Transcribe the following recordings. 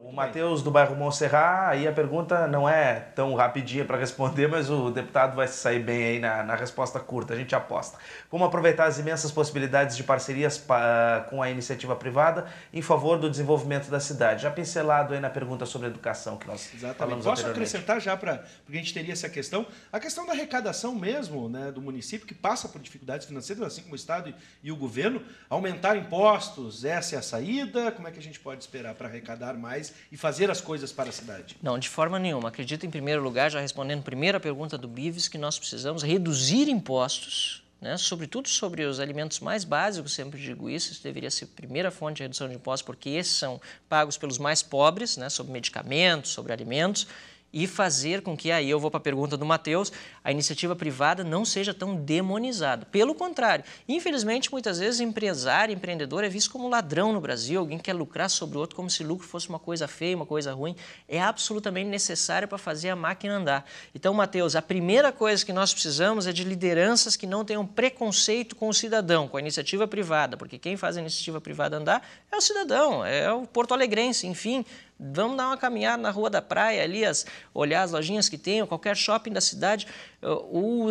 O Matheus do bairro Monserrat, aí a pergunta não é tão rapidinha para responder, mas o deputado vai se sair bem aí na, na, resposta curta, a gente aposta. Como aproveitar as imensas possibilidades de parcerias pa, com a iniciativa privada em favor do desenvolvimento da cidade? Já pincelado aí na pergunta sobre educação que nós Exatamente. falamos Posso acrescentar já, pra, porque a gente teria essa questão, a questão da arrecadação mesmo né, do município, que passa por dificuldades financeiras, assim como o Estado e, e o governo, aumentar impostos, essa é a saída, como é que a gente pode esperar para arrecadar mais? e fazer as coisas para a cidade? Não, de forma nenhuma. Acredito, em primeiro lugar, já respondendo a primeira pergunta do Bives, que nós precisamos reduzir impostos. Né, sobretudo sobre os alimentos mais básicos, sempre digo isso, isso deveria ser a primeira fonte de redução de impostos, porque esses são pagos pelos mais pobres, né, sobre medicamentos, sobre alimentos, e fazer com que, aí eu vou para a pergunta do Matheus, a iniciativa privada não seja tão demonizada. Pelo contrário, infelizmente, muitas vezes empresário, empreendedor é visto como ladrão no Brasil, alguém quer lucrar sobre o outro como se lucro fosse uma coisa feia, uma coisa ruim. É absolutamente necessário para fazer a máquina andar. Então, Matheus, a primeira coisa que nós precisamos é de lideranças que não tenham preconceito com o cidadão, com a iniciativa privada, porque quem faz a iniciativa privada andar é o cidadão, é o porto-alegrense, enfim, Vamos dar uma caminhada na Rua da Praia, ali, as, olhar as lojinhas que tem, qualquer shopping da cidade. Eh, o,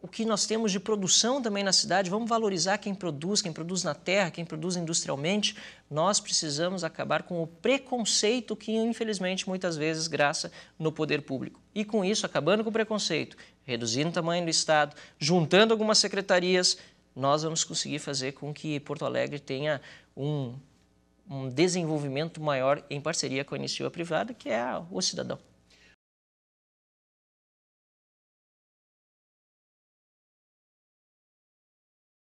o que nós temos de produção também na cidade, vamos valorizar quem produz, quem produz na terra, quem produz industrialmente. Nós precisamos acabar com o preconceito que, infelizmente, muitas vezes graça no poder público. E com isso, acabando com o preconceito, reduzindo o tamanho do Estado, juntando algumas secretarias, nós vamos conseguir fazer com que Porto Alegre tenha um um desenvolvimento maior em parceria com a iniciativa privada, que é o cidadão.